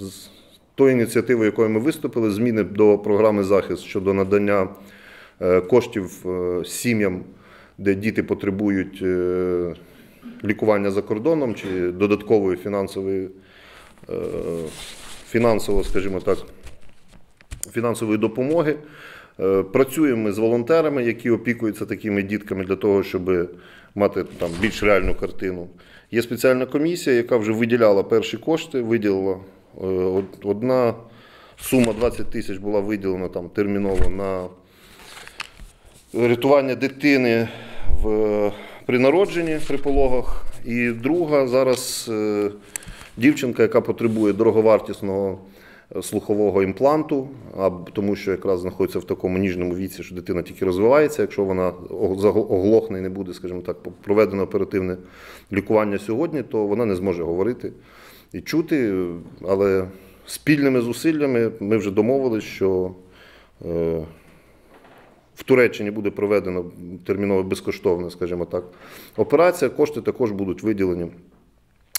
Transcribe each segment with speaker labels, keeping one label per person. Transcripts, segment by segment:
Speaker 1: з тої ініціативи, якою ми виступили, зміни до програми захист щодо надання е, коштів е, сім'ям, де діти потребують е, лікування за кордоном чи додаткової фінансової, фінансово, скажімо так, фінансової допомоги. Працюємо з волонтерами, які опікуються такими дітками для того, щоб мати там більш реальну картину. Є спеціальна комісія, яка вже виділяла перші кошти, виділила Е, одна сума 20 тисяч була виділена там терміново на рятування дитини в, при народженні при пологах. І друга зараз е, дівчинка, яка потребує дороговартісного. Е, слухового імпланту, тому, що якраз знаходиться в такому ніжному віці, що дитина тільки розвивається, якщо вона оглохне і не буде, скажімо так, проведено оперативне лікування сьогодні, то вона не зможе говорити і чути, але спільними зусиллями ми вже домовилися, що е, в Туреччині буде проведено терміново безкоштовна, скажімо так, операція. Кошти також будуть виділені.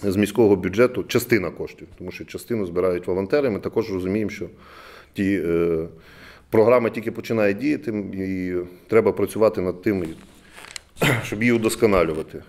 Speaker 1: З міського бюджету частина коштів, тому що частину збирають волонтери. Ми також розуміємо, що ті е, програма тільки починає діяти, і треба працювати над тим, щоб її удосконалювати.